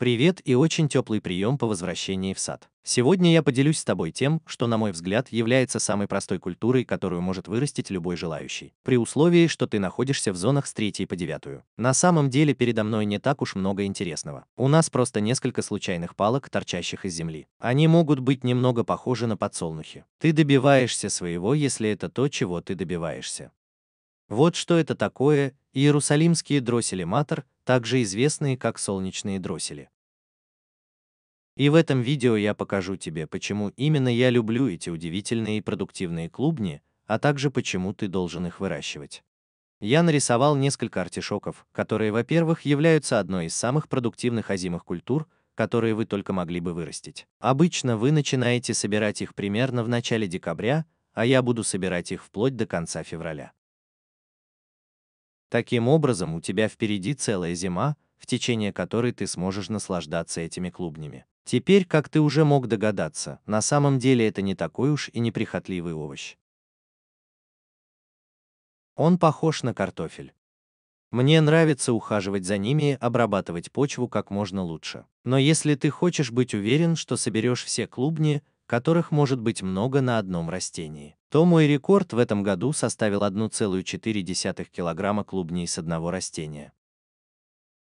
Привет и очень теплый прием по возвращении в сад. Сегодня я поделюсь с тобой тем, что, на мой взгляд, является самой простой культурой, которую может вырастить любой желающий, при условии, что ты находишься в зонах с 3 по 9. На самом деле передо мной не так уж много интересного. У нас просто несколько случайных палок, торчащих из земли. Они могут быть немного похожи на подсолнухи. Ты добиваешься своего, если это то, чего ты добиваешься. Вот что это такое, иерусалимские дроселематор, также известные как солнечные дроссели. И в этом видео я покажу тебе, почему именно я люблю эти удивительные и продуктивные клубни, а также почему ты должен их выращивать. Я нарисовал несколько артишоков, которые, во-первых, являются одной из самых продуктивных озимых культур, которые вы только могли бы вырастить. Обычно вы начинаете собирать их примерно в начале декабря, а я буду собирать их вплоть до конца февраля. Таким образом, у тебя впереди целая зима, в течение которой ты сможешь наслаждаться этими клубнями. Теперь, как ты уже мог догадаться, на самом деле это не такой уж и неприхотливый овощ. Он похож на картофель. Мне нравится ухаживать за ними и обрабатывать почву как можно лучше. Но если ты хочешь быть уверен, что соберешь все клубни, которых может быть много на одном растении, то мой рекорд в этом году составил 1,4 килограмма клубней с одного растения.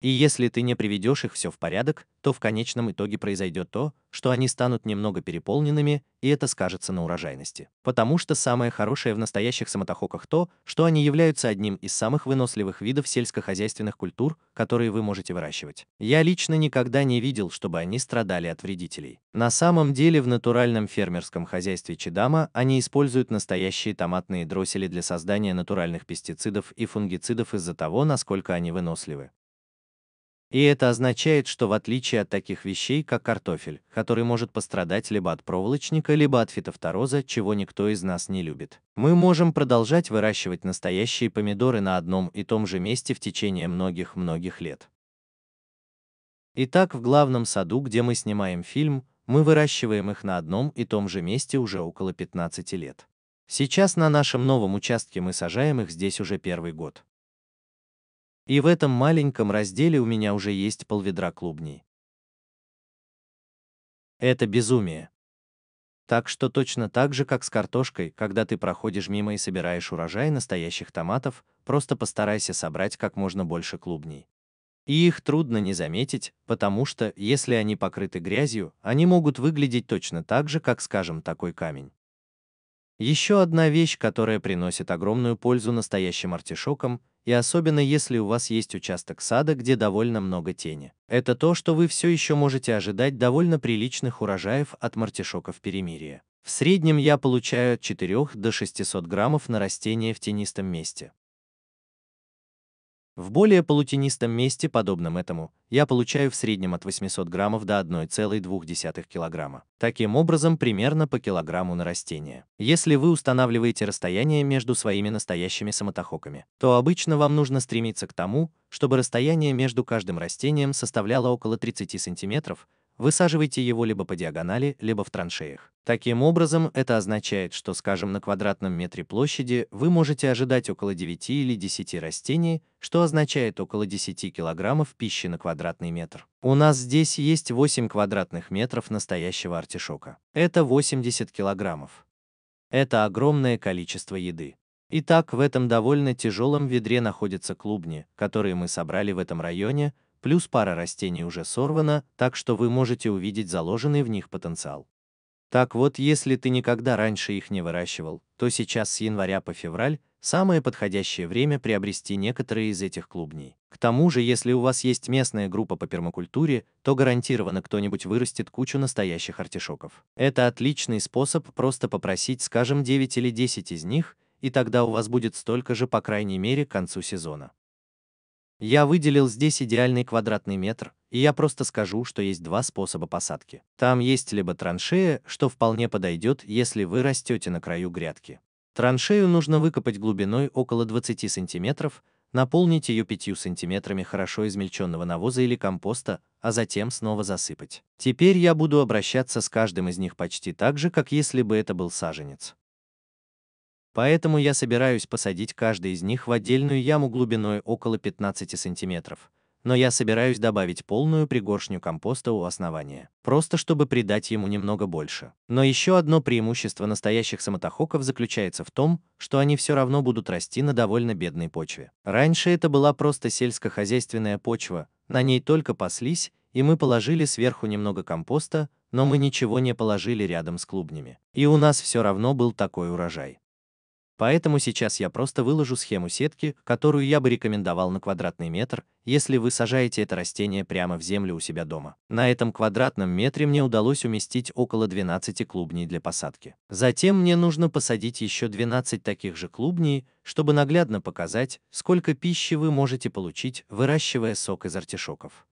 И если ты не приведешь их все в порядок, то в конечном итоге произойдет то, что они станут немного переполненными, и это скажется на урожайности. Потому что самое хорошее в настоящих самотохоках то, что они являются одним из самых выносливых видов сельскохозяйственных культур, которые вы можете выращивать. Я лично никогда не видел, чтобы они страдали от вредителей. На самом деле в натуральном фермерском хозяйстве Чедама они используют настоящие томатные дроссели для создания натуральных пестицидов и фунгицидов из-за того, насколько они выносливы. И это означает, что в отличие от таких вещей, как картофель, который может пострадать либо от проволочника, либо от фитофтороза, чего никто из нас не любит, мы можем продолжать выращивать настоящие помидоры на одном и том же месте в течение многих-многих лет. Итак, в главном саду, где мы снимаем фильм, мы выращиваем их на одном и том же месте уже около 15 лет. Сейчас на нашем новом участке мы сажаем их здесь уже первый год. И в этом маленьком разделе у меня уже есть полведра клубней. Это безумие. Так что точно так же, как с картошкой, когда ты проходишь мимо и собираешь урожай настоящих томатов, просто постарайся собрать как можно больше клубней. И их трудно не заметить, потому что, если они покрыты грязью, они могут выглядеть точно так же, как, скажем, такой камень. Еще одна вещь, которая приносит огромную пользу настоящим артишокам, и особенно если у вас есть участок сада, где довольно много тени. Это то, что вы все еще можете ожидать довольно приличных урожаев от мартишоков перемирия. В среднем я получаю от 4 до 600 граммов на растение в тенистом месте. В более полутенистом месте, подобном этому, я получаю в среднем от 800 граммов до 1,2 килограмма. Таким образом, примерно по килограмму на растение. Если вы устанавливаете расстояние между своими настоящими самотохоками, то обычно вам нужно стремиться к тому, чтобы расстояние между каждым растением составляло около 30 сантиметров, высаживайте его либо по диагонали, либо в траншеях. Таким образом, это означает, что, скажем, на квадратном метре площади вы можете ожидать около 9 или 10 растений, что означает около 10 килограммов пищи на квадратный метр. У нас здесь есть 8 квадратных метров настоящего артишока. Это 80 килограммов. Это огромное количество еды. Итак, в этом довольно тяжелом ведре находятся клубни, которые мы собрали в этом районе, плюс пара растений уже сорвана, так что вы можете увидеть заложенный в них потенциал. Так вот, если ты никогда раньше их не выращивал, то сейчас с января по февраль самое подходящее время приобрести некоторые из этих клубней. К тому же, если у вас есть местная группа по пермакультуре, то гарантированно кто-нибудь вырастет кучу настоящих артишоков. Это отличный способ просто попросить, скажем, 9 или 10 из них, и тогда у вас будет столько же, по крайней мере, к концу сезона. Я выделил здесь идеальный квадратный метр, и я просто скажу, что есть два способа посадки. Там есть либо траншея, что вполне подойдет, если вы растете на краю грядки. Траншею нужно выкопать глубиной около 20 сантиметров, наполнить ее 5 сантиметрами хорошо измельченного навоза или компоста, а затем снова засыпать. Теперь я буду обращаться с каждым из них почти так же, как если бы это был саженец. Поэтому я собираюсь посадить каждый из них в отдельную яму глубиной около 15 сантиметров. Но я собираюсь добавить полную пригоршню компоста у основания, просто чтобы придать ему немного больше. Но еще одно преимущество настоящих самотохоков заключается в том, что они все равно будут расти на довольно бедной почве. Раньше это была просто сельскохозяйственная почва, на ней только паслись, и мы положили сверху немного компоста, но мы ничего не положили рядом с клубнями. И у нас все равно был такой урожай. Поэтому сейчас я просто выложу схему сетки, которую я бы рекомендовал на квадратный метр, если вы сажаете это растение прямо в землю у себя дома. На этом квадратном метре мне удалось уместить около 12 клубней для посадки. Затем мне нужно посадить еще 12 таких же клубней, чтобы наглядно показать, сколько пищи вы можете получить, выращивая сок из артишоков.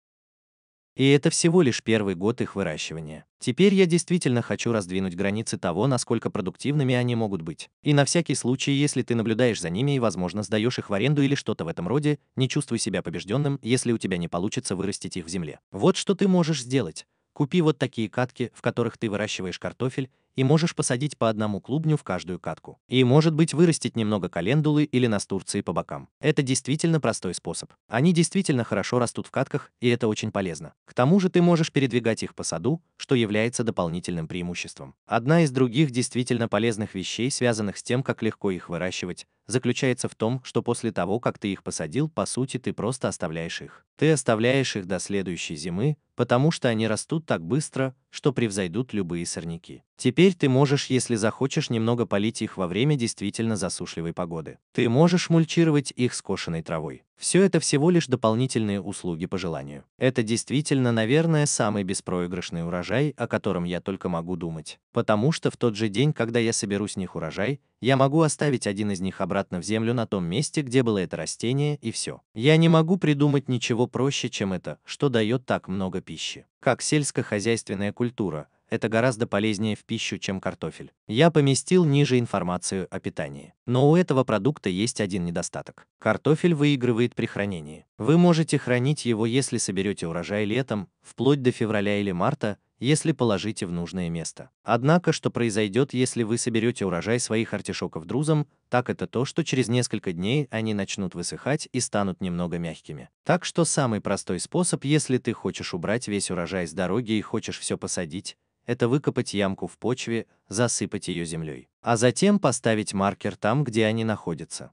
И это всего лишь первый год их выращивания. Теперь я действительно хочу раздвинуть границы того, насколько продуктивными они могут быть. И на всякий случай, если ты наблюдаешь за ними и, возможно, сдаешь их в аренду или что-то в этом роде, не чувствуй себя побежденным, если у тебя не получится вырастить их в земле. Вот что ты можешь сделать. Купи вот такие катки, в которых ты выращиваешь картофель, и можешь посадить по одному клубню в каждую катку. И, может быть, вырастить немного календулы или настурции по бокам. Это действительно простой способ. Они действительно хорошо растут в катках, и это очень полезно. К тому же ты можешь передвигать их по саду, что является дополнительным преимуществом. Одна из других действительно полезных вещей, связанных с тем, как легко их выращивать, заключается в том, что после того, как ты их посадил, по сути, ты просто оставляешь их. Ты оставляешь их до следующей зимы, потому что они растут так быстро, что превзойдут любые сорняки. Теперь Теперь ты можешь, если захочешь, немного полить их во время действительно засушливой погоды. Ты можешь мульчировать их скошенной травой. Все это всего лишь дополнительные услуги по желанию. Это действительно, наверное, самый беспроигрышный урожай, о котором я только могу думать. Потому что в тот же день, когда я соберу с них урожай, я могу оставить один из них обратно в землю на том месте, где было это растение, и все. Я не могу придумать ничего проще, чем это, что дает так много пищи. Как сельскохозяйственная культура, это гораздо полезнее в пищу, чем картофель. Я поместил ниже информацию о питании. Но у этого продукта есть один недостаток. Картофель выигрывает при хранении. Вы можете хранить его, если соберете урожай летом, вплоть до февраля или марта, если положите в нужное место. Однако, что произойдет, если вы соберете урожай своих артишоков друзом, так это то, что через несколько дней они начнут высыхать и станут немного мягкими. Так что самый простой способ, если ты хочешь убрать весь урожай с дороги и хочешь все посадить, это выкопать ямку в почве, засыпать ее землей, а затем поставить маркер там, где они находятся.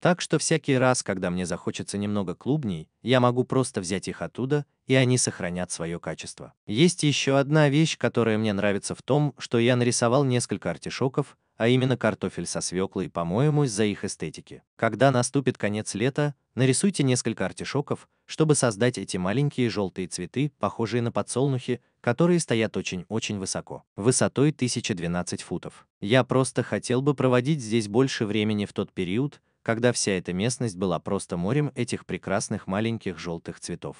Так что всякий раз, когда мне захочется немного клубней, я могу просто взять их оттуда, и они сохранят свое качество. Есть еще одна вещь, которая мне нравится в том, что я нарисовал несколько артишоков, а именно картофель со свеклой, по-моему, из-за их эстетики. Когда наступит конец лета, нарисуйте несколько артишоков, чтобы создать эти маленькие желтые цветы, похожие на подсолнухи, которые стоят очень-очень высоко, высотой 1012 футов. Я просто хотел бы проводить здесь больше времени в тот период, когда вся эта местность была просто морем этих прекрасных маленьких желтых цветов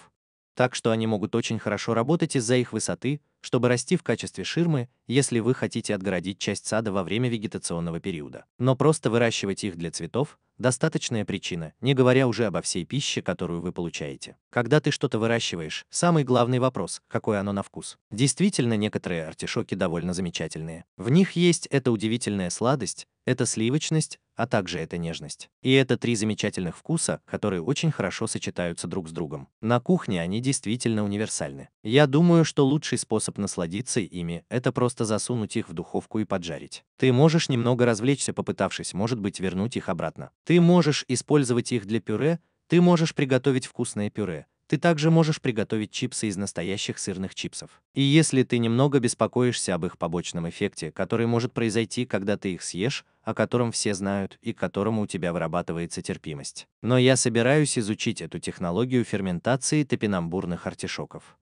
так что они могут очень хорошо работать из-за их высоты, чтобы расти в качестве ширмы, если вы хотите отгородить часть сада во время вегетационного периода. Но просто выращивать их для цветов – достаточная причина, не говоря уже обо всей пище, которую вы получаете. Когда ты что-то выращиваешь, самый главный вопрос – какой оно на вкус. Действительно, некоторые артишоки довольно замечательные. В них есть эта удивительная сладость, это сливочность, а также это нежность. И это три замечательных вкуса, которые очень хорошо сочетаются друг с другом. На кухне они действительно универсальны. Я думаю, что лучший способ насладиться ими – это просто засунуть их в духовку и поджарить. Ты можешь немного развлечься, попытавшись, может быть, вернуть их обратно. Ты можешь использовать их для пюре, ты можешь приготовить вкусное пюре, ты также можешь приготовить чипсы из настоящих сырных чипсов. И если ты немного беспокоишься об их побочном эффекте, который может произойти, когда ты их съешь, о котором все знают и к которому у тебя вырабатывается терпимость. Но я собираюсь изучить эту технологию ферментации топинамбурных артишоков.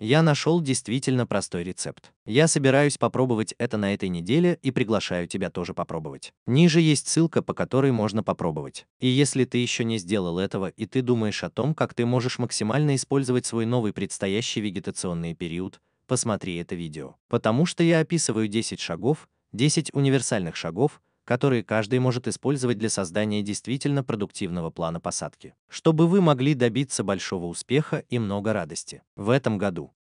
Я нашел действительно простой рецепт. Я собираюсь попробовать это на этой неделе и приглашаю тебя тоже попробовать. Ниже есть ссылка, по которой можно попробовать. И если ты еще не сделал этого и ты думаешь о том, как ты можешь максимально использовать свой новый предстоящий вегетационный период, посмотри это видео. Потому что я описываю 10 шагов, 10 универсальных шагов, которые каждый может использовать для создания действительно продуктивного плана посадки, чтобы вы могли добиться большого успеха и много радости в этом году.